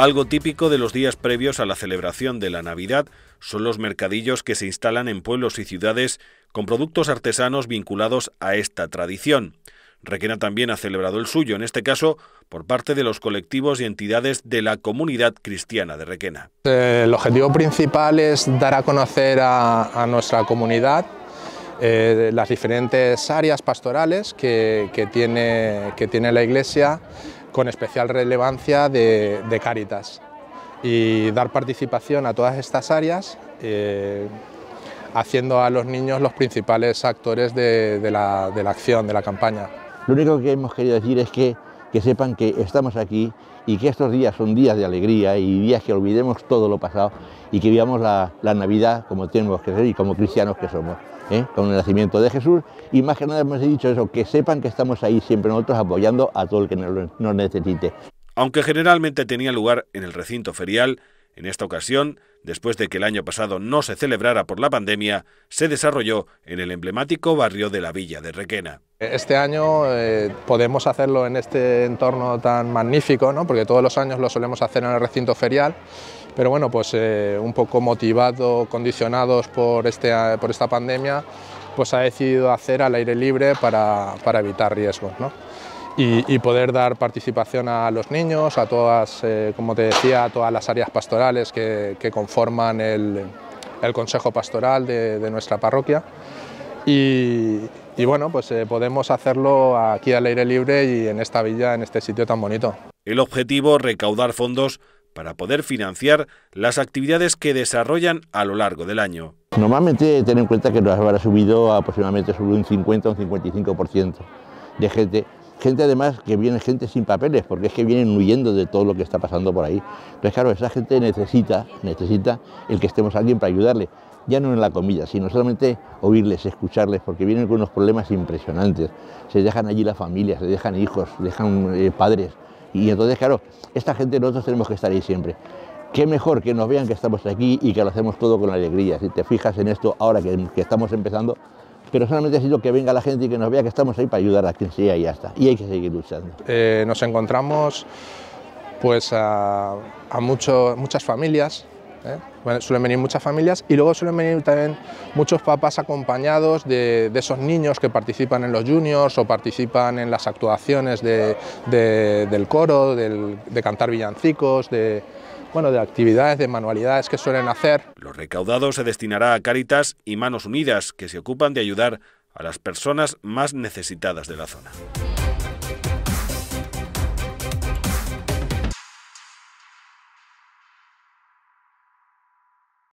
Algo típico de los días previos a la celebración de la Navidad son los mercadillos que se instalan en pueblos y ciudades con productos artesanos vinculados a esta tradición. Requena también ha celebrado el suyo, en este caso por parte de los colectivos y entidades de la comunidad cristiana de Requena. Eh, el objetivo principal es dar a conocer a, nuestra comunidad eh, las diferentes áreas pastorales que tiene la Iglesia con especial relevancia de, Caritas Cáritas y dar participación a todas estas áreas, eh, haciendo a los niños los principales actores de la acción, de la campaña. Lo único que hemos querido decir es que que sepan que estamos aquí y que estos días son días de alegría y días que olvidemos todo lo pasado y que vivamos la, Navidad como tenemos que ser y como cristianos que somos, ¿eh? con el nacimiento de Jesús. Y más que nada hemos dicho eso, que sepan que estamos ahí siempre nosotros apoyando a todo el que nos necesite. Aunque generalmente tenía lugar en el recinto ferial, en esta ocasión después de que el año pasado no se celebrara por la pandemia, se desarrolló en el emblemático barrio de la villa de Requena. Este año eh, podemos hacerlo en este entorno tan magnífico, porque todos los años lo solemos hacer en el recinto ferial, pero bueno, pues eh, un poco motivado, condicionados por, este, por esta pandemia, pues ha decidido hacer al aire libre para, evitar riesgos. ¿no? y, poder dar participación a los niños, a todas, eh, como te decía, a todas las áreas pastorales que, conforman el, Consejo Pastoral de, nuestra parroquia. Y, bueno, pues eh, podemos hacerlo aquí al aire libre y en esta villa, en este sitio tan bonito. El objetivo, recaudar fondos para poder financiar las actividades que desarrollan a lo largo del año. Normalmente ten en cuenta que nos habrá subido aproximadamente sobre un 50 o un 55% de gente gente además que viene gente sin papeles, porque es que vienen huyendo de todo lo que está pasando por ahí. Entonces, claro, esa gente necesita, necesita el que estemos alguien para ayudarle, ya no en la comida, sino solamente oírles, escucharles, porque vienen con unos problemas impresionantes. Se dejan allí las familias, se dejan hijos, se dejan eh, padres. Y entonces, claro, esta gente nosotros tenemos que estar ahí siempre. Qué mejor que nos vean que estamos aquí y que lo hacemos todo con alegría. Si te fijas en esto, ahora que estamos empezando, pero solamente ha sido que venga la gente y que nos vea que estamos ahí para ayudar a quien sea y ya está. Y hay que seguir luchando. Eh, nos encontramos pues a, a muchas familias, ¿eh? bueno, suelen venir muchas familias y luego suelen venir también muchos papás acompañados de, esos niños que participan en los juniors o participan en las actuaciones de, del coro, de cantar villancicos, de, bueno, de actividades, de manualidades que suelen hacer. Lo recaudado se destinará a Cáritas y Manos Unidas, que se ocupan de ayudar a las personas más necesitadas de la zona.